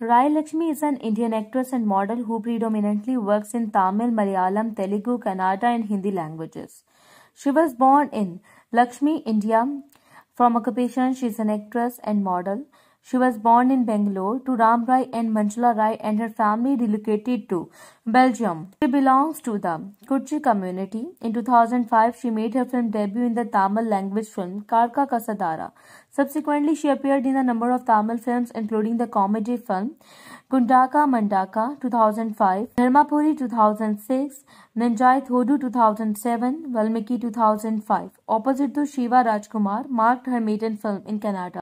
Rai Lakshmi is an Indian actress and model who predominantly works in Tamil, Malayalam, Telugu, Kannada and Hindi languages. She was born in Lakshmi, India. From occupation, she is an actress and model. She was born in Bangalore to Ram Rai and Manjula Rai and her family relocated to Belgium. She belongs to the Kutchi community. In 2005, she made her film debut in the Tamil language film Karka Kasadara. Subsequently, she appeared in a number of Tamil films including the comedy film Gundaka Mandaka 2005, Nirmapuri 2006, Nanjai Thodu 2007, Valmiki 2005. Opposite to Shiva Rajkumar marked her maiden film in Kannada.